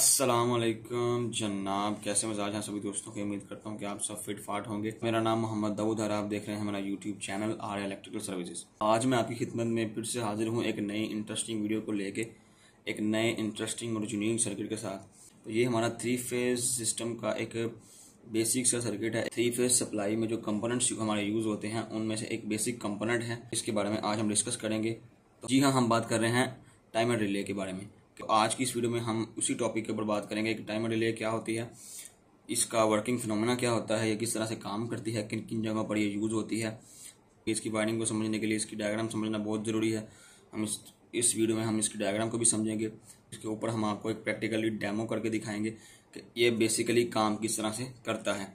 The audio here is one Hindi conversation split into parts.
असलम जनाब कैसे मजाज हैं सभी दोस्तों की उम्मीद करता हूँ कि आप सब फिट फाट होंगे मेरा नाम मोहम्मद दाऊद है आप देख रहे हैं हमारा YouTube channel R electrical services आज मैं आपकी खिदमत में फिर से हाजिर हूँ एक नई इंटरेस्टिंग वीडियो को लेके एक नए इंटरेस्टिंग और जूनियर सर्किट के साथ तो ये हमारा थ्री फेज सिस्टम का एक बेसिक सा सर्किट है थ्री फेज सप्लाई में जो कंपोनेंट्स हमारे यूज़ होते हैं उनमें से एक बेसिक कंपोनेंट है इसके बारे में आज हम डिस्कस करेंगे तो जी हाँ हम बात कर रहे हैं टाइमर रिले के बारे में तो आज की इस वीडियो में हम उसी टॉपिक के ऊपर बात करेंगे कि टाइम डिले क्या होती है इसका वर्किंग फिनोमेना क्या होता है ये किस तरह से काम करती है किन किन जगहों पर ये यूज़ होती है इसकी वायरिंग को समझने के लिए इसकी डायग्राम समझना बहुत ज़रूरी है हम इस इस वीडियो में हम इसकी डायग्राम को भी समझेंगे इसके ऊपर हम आपको एक प्रैक्टिकली डेमो करके दिखाएंगे कि ये बेसिकली काम किस तरह से करता है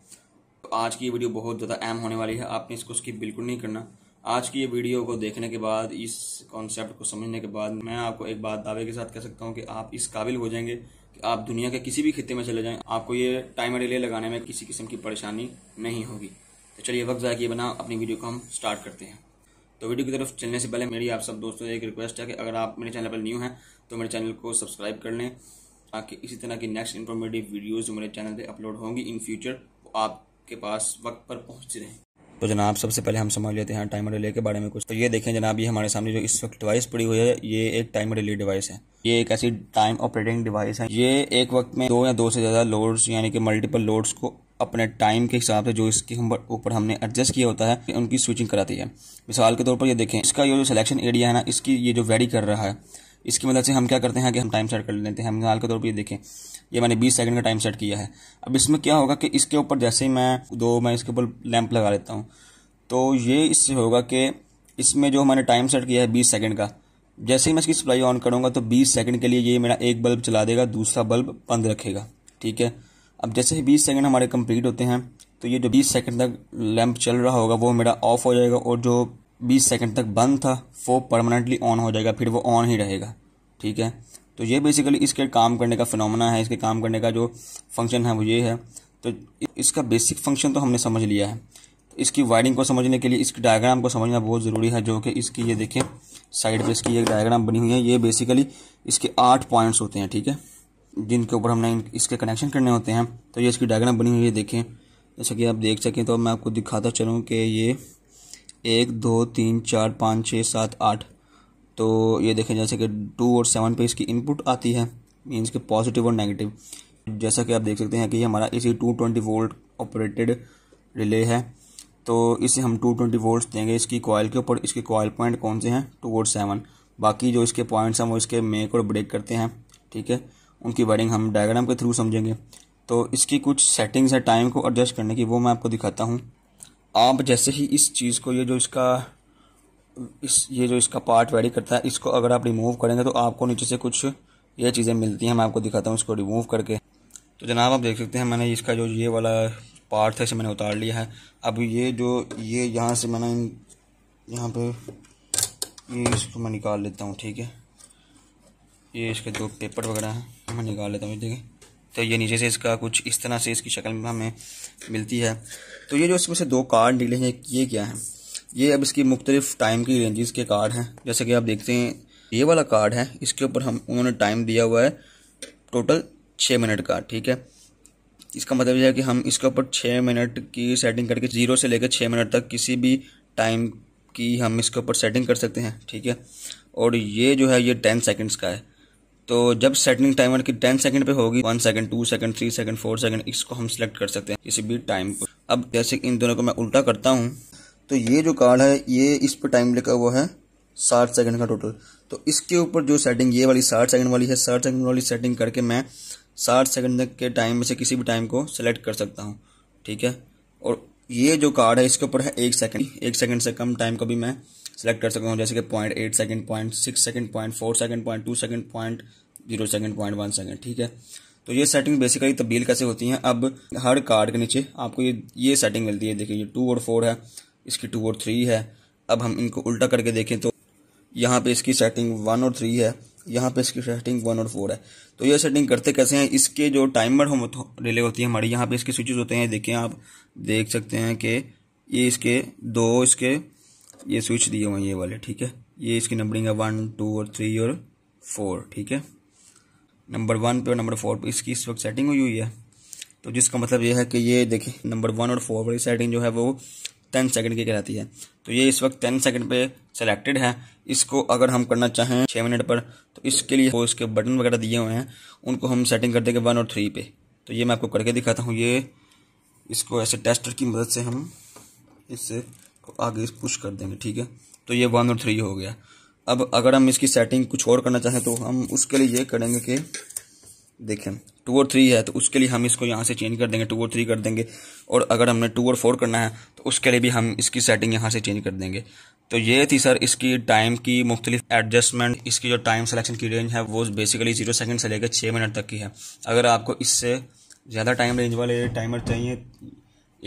तो आज की वीडियो बहुत ज़्यादा अहम होने वाली है आपने इसको उसकी बिल्कुल नहीं करना आज की ये वीडियो को देखने के बाद इस कॉन्सेप्ट को समझने के बाद मैं आपको एक बात दावे के साथ कह सकता हूँ कि आप इस काबिल हो जाएंगे कि आप दुनिया के किसी भी खिते में चले जाएं आपको ये टाइमर डिले लगाने में किसी किस्म की परेशानी नहीं होगी तो चलिए वक्त ज़ाया किए बना अपनी वीडियो को हम स्टार्ट करते हैं तो वीडियो की तरफ चलने से पहले मेरी आप सब दोस्तों एक रिक्वेस्ट है कि अगर आप मेरे चैनल पर न्यू हैं तो मेरे चैनल को सब्सक्राइब कर लें ताकि इसी तरह की नेक्स्ट इन्फॉर्मेटिव वीडियोज़ जो मेरे चैनल पर अपलोड होंगी इन फ्यूचर वो आपके पास वक्त पर पहुँच रहें तो जनाब सबसे पहले हम समझ लेते हैं टाइमर हाँ, रिले के बारे में कुछ तो ये देखें जनाब ये हमारे सामने जो इस वक्त डिवाइस पड़ी हुई है ये एक टाइमर रिले डिवाइस है ये एक ऐसी टाइम ऑपरेटिंग डिवाइस है ये एक वक्त में दो या दो से ज़्यादा लोड्स यानी कि मल्टीपल लोड्स को अपने टाइम के हिसाब से जो इसके ऊपर हमने एडजस्ट किया होता है उनकी स्विचिंग कराती है मिसाल के तौर पर ये देखें इसका ये जो सिलेक्शन एरिया है ना इसकी ये जो वेरी कर रहा है इसकी मदद से हम क्या करते हैं कि हम टाइम सेट कर लेते हैं हम मिसाल के तौर पर देखें ये मैंने 20 सेकंड का टाइम सेट किया है अब इसमें क्या होगा कि इसके ऊपर जैसे ही मैं दो मैं इसके ऊपर लैंप लगा लेता हूँ तो ये इससे होगा कि इसमें जो मैंने टाइम सेट किया है बीस सेकेंड का जैसे ही मैं इसकी सप्लाई ऑन करूँगा तो बीस सेकेंड के लिए ये मेरा एक बल्ब चला देगा दूसरा बल्ब बंद रखेगा ठीक है अब जैसे ही बीस सेकेंड हमारे कम्प्लीट होते हैं तो ये जो बीस सेकेंड तक लैंप चल रहा होगा वो मेरा ऑफ हो जाएगा और जो बीस सेकेंड तक बंद था वो परमानेंटली ऑन हो जाएगा फिर वो ऑन ही रहेगा ठीक है तो ये बेसिकली इसके काम करने का फिनोमेना है इसके काम करने का जो फंक्शन है वो ये है तो इसका बेसिक फंक्शन तो हमने समझ लिया है तो इसकी वायरिंग को समझने के लिए इसके डायग्राम को समझना बहुत ज़रूरी है जो कि इसकी ये देखें साइड पे इसकी ये डायग्राम बनी हुई है ये बेसिकली इसके आठ पॉइंट्स होते हैं ठीक है जिनके ऊपर हमने इसके कनेक्शन करने होते हैं तो ये इसकी डायग्राम बनी हुई है देखें जैसा कि आप देख सकें तो मैं आपको दिखाता चलूँ कि ये एक दो तीन चार पाँच छः सात आठ तो ये देखें जैसे कि टू और सेवन पे इसकी इनपुट आती है मीन्स के पॉजिटिव और नेगेटिव जैसा कि आप देख सकते हैं कि ये हमारा इसी two twenty volt operated relay है तो इसे हम टू ट्वेंटी वोल्ट देंगे इसकी कॉयल के ऊपर इसके कॉयल पॉइंट कौन से हैं टू और सेवन बाकी जो इसके पॉइंट्स हैं वो इसके मेक और ब्रेक करते हैं ठीक है उनकी वायरिंग हम डायग्राम के थ्रू समझेंगे तो इसकी कुछ सेटिंग्स है टाइम को एडजस्ट करने की वो मैं आपको दिखाता हूँ आप जैसे ही इस चीज़ को ये जो इसका इस ये जो इसका पार्ट वेरी करता है इसको अगर आप रिमूव करेंगे तो आपको नीचे से कुछ ये चीज़ें मिलती हैं मैं आपको दिखाता हूँ इसको रिमूव करके तो जनाब आप देख सकते हैं मैंने इसका जो ये वाला पार्ट था इसे मैंने उतार लिया है अब ये जो ये यहाँ से मैंने यहाँ पे ये इसको मैं निकाल लेता हूँ ठीक है ये इसके दो पेपर वगैरह हैं मैं निकाल लेता हूँ ठीक है तो ये नीचे से इसका कुछ इस तरह से इसकी शक्ल में हमें मिलती है तो ये जो इसमें से दो कार्ड निकले हैं ये क्या है ये अब इसकी मुख्तलिफ टाइम की रेंजेस के कार्ड हैं जैसे कि आप देखते हैं ये वाला कार्ड है इसके ऊपर हम उन्होंने टाइम दिया हुआ है टोटल छः मिनट का ठीक है इसका मतलब यह है कि हम इसके ऊपर छः मिनट की सेटिंग करके ज़ीरो से लेकर छः मिनट तक किसी भी टाइम की हम इसके ऊपर सेटिंग कर सकते हैं ठीक है और ये जो है ये टेन सेकेंड्स का है तो जब सेटिंग टाइमर की 10 सेकंड पे होगी 1 सेकंड 2 सेकंड 3 सेकंड 4 सेकंड इसको हम सिलेक्ट कर सकते हैं किसी भी टाइम पर अब जैसे इन दोनों को मैं उल्टा करता हूँ तो ये जो कार्ड है ये इस पर टाइम लिखा हुआ है साठ सेकंड का टोटल तो इसके ऊपर जो सेटिंग ये वाली साठ सेकंड वाली है साठ सेकंड वाली सेटिंग करके मैं साठ सेकंड तक के टाइम में से किसी भी टाइम को सेलेक्ट कर सकता हूँ ठीक है और ये जो कार्ड है इसके ऊपर है एक सेकंड एक सेकंड से कम टाइम का भी मैं सेलेक्ट कर सकता हूँ जैसे कि point eight second point six second point four second point two second point zero second point one second ठीक है तो ये सेटिंग बेसिकली तब्दील कैसे होती है अब हर कार्ड के नीचे आपको ये ये सेटिंग मिलती है देखिए ये टू और फोर है इसकी टू और थ्री है अब हम इनको उल्टा करके देखें तो यहाँ पे इसकी सेटिंग वन और थ्री है यहाँ पे इसकी सेटिंग वन और फोर है तो ये सेटिंग करते कैसे हैं इसके जो टाइमर हम रिले होती है हमारी यहाँ पे इसके स्विचेस होते हैं देखें आप देख सकते हैं कि ये इसके दो इसके ये स्विच दिए हुए हैं ये वाले ठीक है ये इसकी नंबरिंग है वन टू और थ्री और फोर ठीक है नंबर वन पे और नंबर फोर पे इसकी इस वक्त सेटिंग हुई हुई है तो जिसका मतलब यह है कि ये देखिए नंबर वन और फोर वाली सेटिंग जो है वो टेन सेकंड की कहलाती है तो ये इस वक्त टेन सेकंड पे सेलेक्टेड है इसको अगर हम करना चाहें छः मिनट पर तो इसके लिए वो इसके बटन वगैरह दिए हुए हैं उनको हम सेटिंग कर देंगे वन और थ्री पे तो ये मैं आपको करके दिखाता हूँ ये इसको ऐसे टेस्टर की मदद से हम इससे आगे पुश कर देंगे ठीक है तो ये वन और थ्री हो गया अब अगर हम इसकी सेटिंग कुछ और करना चाहें तो हम उसके लिए ये करेंगे कि देखें टू और थ्री है तो उसके लिए हम इसको यहाँ से चेंज कर देंगे टू और थ्री कर देंगे और अगर हमने टू और फोर करना है तो उसके लिए भी हम इसकी सेटिंग यहाँ से चेंज कर देंगे तो ये थी सर इसकी टाइम की मुख्तलिफ एडजस्टमेंट इसकी जो टाइम सिलेक्शन की रेंज है वो बेसिकली जीरो सेकेंड से लेकर छः मिनट तक की है अगर आपको इससे ज़्यादा टाइम रेंज वाले टाइमर चाहिए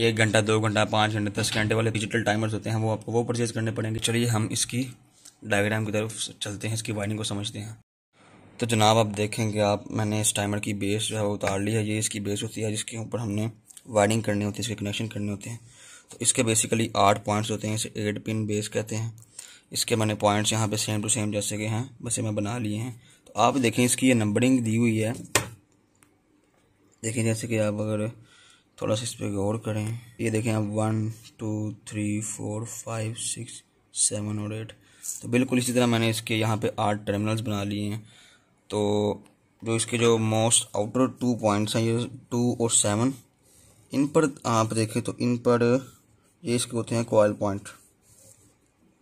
एक घंटा दो घंटा पाँच घंटे दस घंटे वाले डिजिटल टाइमर्स होते हैं वो आपको वो परचेज़ करने पड़ेंगे चलिए हम इसकी डायग्राम की तरफ चलते हैं इसकी वाइनिंग को समझते हैं तो जनाब आप देखेंगे आप मैंने इस टाइमर की बेस जो है वो उतार ली है ये इसकी बेस होती है जिसके ऊपर हमने वायरिंग करनी होती है इसके कनेक्शन करने होते हैं तो इसके बेसिकली आठ पॉइंट्स होते हैं इसे एट पिन बेस कहते हैं इसके मैंने पॉइंट्स यहाँ पे सेम टू सेम जैसे के हैं वैसे मैं बना लिए हैं तो आप देखें इसकी ये नंबरिंग दी हुई है देखें जैसे कि आप अगर थोड़ा सा इस पर गौर करें ये देखें आप one two three four five six seven और एट तो बिल्कुल इसी तरह मैंने इसके यहाँ पे आठ टर्मिनल्स बना लिए हैं तो जो इसके जो मोस्ट आउटर टू पॉइंट्स हैं ये टू और सेवन इन पर आप देखें तो इन पर ये इसके होते हैं कॉयल पॉइंट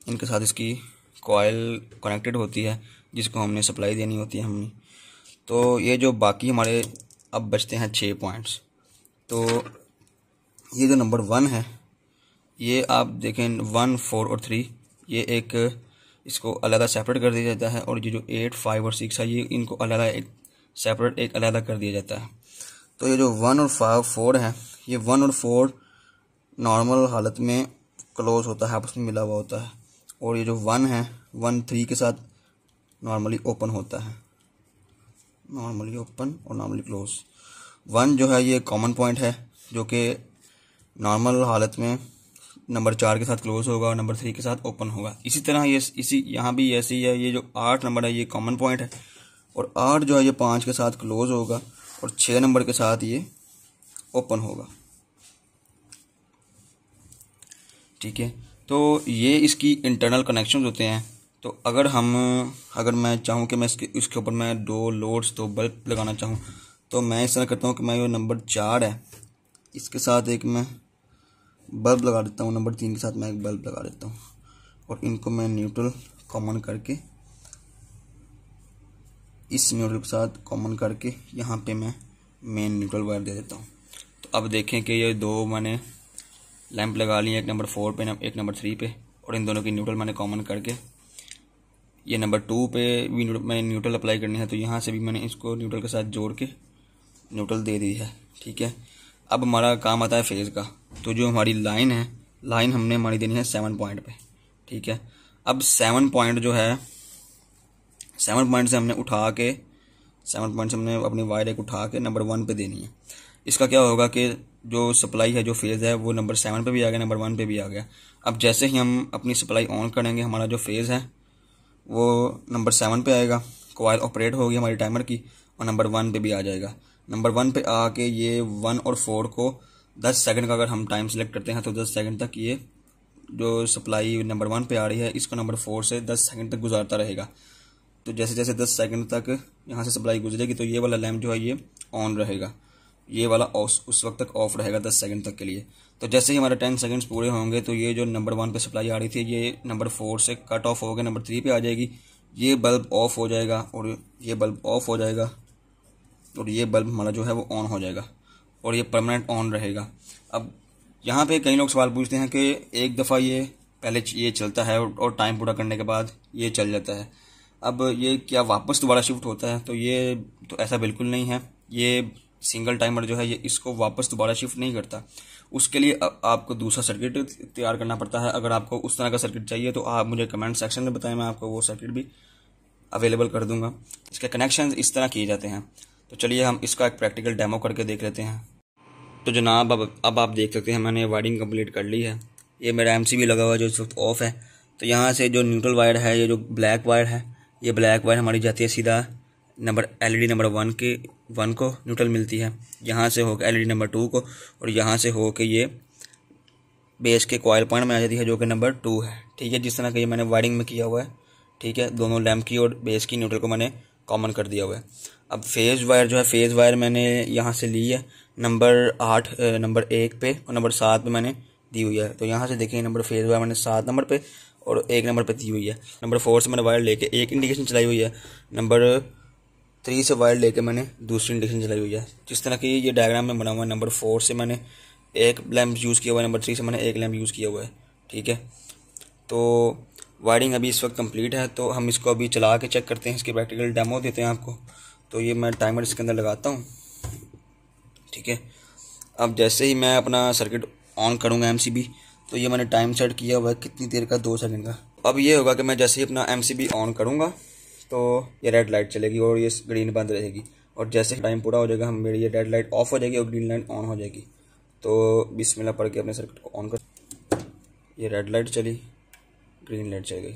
इनके साथ इसकी कॉयल कनेक्टेड होती है जिसको हमने सप्लाई देनी होती है हमने तो ये जो बाकी हमारे अब बचते हैं छः पॉइंट्स तो ये जो नंबर वन है ये आप देखें वन फोर और थ्री ये एक इसको अलग सेपरेट कर दिया जाता है और ये जो एट फाइव और सिक्स है ये इनको अलग एक सेपरेट एक अलग कर दिया जाता है तो ये जो वन और फाइव फोर है ये वन और फोर नॉर्मल हालत में क्लोज होता है आपस में मिला हुआ होता है और ये जो वन है वन थ्री के साथ नॉर्मली ओपन होता है नॉर्मली ओपन और नॉर्मली क्लोज वन जो है ये कॉमन पॉइंट है जो कि नॉर्मल हालत में नंबर चार के साथ क्लोज होगा और नंबर थ्री के साथ ओपन होगा इसी तरह ये इसी यहाँ भी ऐसे ही है ये जो आठ नंबर है ये कॉमन पॉइंट है और आठ जो है ये पाँच के साथ क्लोज होगा और छः नंबर के साथ ये ओपन होगा ठीक है तो ये इसकी इंटरनल कनेक्शन होते हैं तो अगर हम अगर मैं चाहूँ कि मैं इसके इसके ऊपर मैं दो लोड्स दो बल्ब लगाना चाहूँ तो मैं इस तरह करता हूँ कि मैं ये नंबर चार है इसके साथ एक मैं बल्ब लगा देता हूँ नंबर तीन के साथ मैं एक बल्ब लगा देता हूँ और इनको मैं न्यूट्रल कॉमन करके इस न्यूट्रल के साथ कॉमन करके यहाँ पे मैं मेन न्यूट्रल वायर दे देता हूँ तो अब देखें कि ये दो मैंने लैंप लगा लिए एक नंबर फोर पे एक नंबर थ्री पे और इन दोनों की न्यूट्रल मैंने कॉमन करके ये नंबर टू पे भी मैंने न्यूट्रल अप्लाई करनी है तो यहाँ से भी मैंने इसको न्यूट्रल के साथ जोड़ के न्यूट्रल दे दी है ठीक है अब हमारा काम आता है फेज का तो जो हमारी लाइन है लाइन हमने हमारी देनी है सेवन पॉइंट पे ठीक है अब सेवन पॉइंट जो है सेवन पॉइंट से हमने उठा के सेवन पॉइंट से हमने अपनी वायर एक उठा के नंबर वन पे देनी है इसका क्या होगा कि जो सप्लाई है जो फेज़ है वो नंबर सेवन पे भी आ गया नंबर वन पे भी आ गया अब जैसे ही हम अपनी सप्लाई ऑन करेंगे हमारा जो फेज़ है वो नंबर सेवन पे आएगा कोयल ऑपरेट होगी हमारी टाइमर की और नंबर वन पे भी आ जाएगा नंबर वन पे आके ये वन और फोर को दस सेकंड का अगर हम टाइम सेलेक्ट करते हैं तो दस सेकंड तक ये जो सप्लाई नंबर वन पे आ रही है इसको नंबर फोर से दस सेकंड तक गुजारता रहेगा तो जैसे जैसे दस सेकंड तक यहाँ से सप्लाई गुजरेगी तो ये वाला लैम्प जो है ये ऑन रहेगा ये वाला उस वक्त तक ऑफ रहेगा दस सेकंड तक के लिए तो जैसे ही हमारे टेन सेकंड्स पूरे होंगे तो ये जो नंबर वन पे सप्लाई आ रही थी ये नंबर फोर से कट ऑफ हो गया नंबर थ्री पे आ जाएगी ये बल्ब ऑफ हो जाएगा और ये बल्ब ऑफ हो जाएगा और ये बल्ब हमारा जो है वो ऑन हो जाएगा और ये परमानेंट ऑन रहेगा अब यहाँ पे कई लोग सवाल पूछते हैं कि एक दफ़ा ये पहले ये चलता है और टाइम पूरा करने के बाद ये चल जाता है अब ये क्या वापस दोबारा शिफ्ट होता है तो ये तो ऐसा बिल्कुल नहीं है ये सिंगल टाइमर जो है ये इसको वापस दोबारा शिफ्ट नहीं करता उसके लिए आपको दूसरा सर्किट तैयार करना पड़ता है अगर आपको उस तरह का सर्किट चाहिए तो आप मुझे कमेंट सेक्शन में बताएं मैं आपको वो सर्किट भी अवेलेबल कर दूंगा इसके कनेक्शन इस तरह किए जाते हैं तो चलिए हम इसका एक प्रैक्टिकल डेमो करके देख लेते हैं तो जनाब अब अब आप देख सकते हैं मैंने वायरिंग कंप्लीट कर ली है ये मेरा एम लगा हुआ है जो इस वक्त ऑफ है तो यहाँ से जो न्यूट्रल वायर है ये जो ब्लैक वायर है ये ब्लैक वायर हमारी जाती है सीधा नंबर एलईडी नंबर वन के वन को न्यूट्रल मिलती है यहाँ से होकर एलईडी नंबर टू को और यहाँ से होकर ये बेस के कॉयल पॉइंट में आ जाती है जो कि नंबर टू है ठीक है जिस तरह का ये मैंने वायरिंग में किया हुआ है ठीक है दोनों लैम्प की और बेस की न्यूट्रल को मैंने कॉमन कर दिया हुआ है अब फेज़ वायर जो है फेज़ वायर मैंने यहाँ से ली है नंबर आठ नंबर एक पे और नंबर सात पे मैंने दी हुई है तो यहाँ से देखिए नंबर फेज़ वायर मैंने सात नंबर पे और एक नंबर पे दी हुई है नंबर फोर से मैंने वायर लेके एक इंडिकेशन चलाई हुई है नंबर थ्री से वायर लेके मैंने दूसरी इंडिकेशन चलाई हुई है जिस तरह की ये डायग्राम में बना हुआ है नंबर फोर से मैंने एक लैम्प यूज़ किया हुआ है नंबर थ्री से मैंने एक लैम्प यूज़ किया हुआ है ठीक है तो वायरिंग अभी इस वक्त कंप्लीट है तो हम इसको अभी चला के चेक करते हैं इसके प्रैक्टिकल डेमो देते हैं आपको तो ये मैं टाइमर इसके अंदर लगाता हूँ ठीक है अब जैसे ही मैं अपना सर्किट ऑन करूँगा एम तो ये मैंने टाइम सेट किया हुआ है कितनी देर का दो सेकेंड का अब ये होगा कि मैं जैसे ही अपना एम ऑन करूँगा तो ये रेड लाइट चलेगी और ये ग्रीन बंद रहेगी और जैसे टाइम पूरा हो जाएगा हम मेरी ये रेड लाइट ऑफ हो जाएगी और ग्रीन लाइट ऑन हो जाएगी तो बिस्मिल्लाह पढ़ के अपने सर्किट को ऑन कर ये रेड लाइट चली ग्रीन लाइट चल गई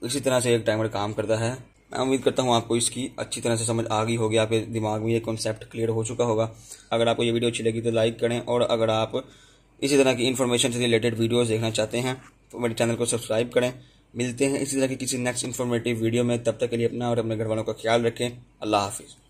तो इसी तरह से एक टाइमर काम करता है मैं उम्मीद करता हूँ आपको इसकी अच्छी तरह से समझ आ गई होगी आपके दिमाग में ये कॉन्सेप्ट क्लियर हो चुका होगा अगर आपको ये वीडियो अच्छी लगी तो लाइक करें और अगर आप इसी तरह की इन्फॉर्मेशन से रिलेटेड वीडियोज़ देखना चाहते हैं तो मेरे चैनल को सब्सक्राइब करें मिलते हैं इसी तरह की किसी नेक्स्ट इन्फॉर्मेटिव वीडियो में तब तक के लिए अपना और अपने घर वालों का ख्याल रखें अल्लाह हाफिज़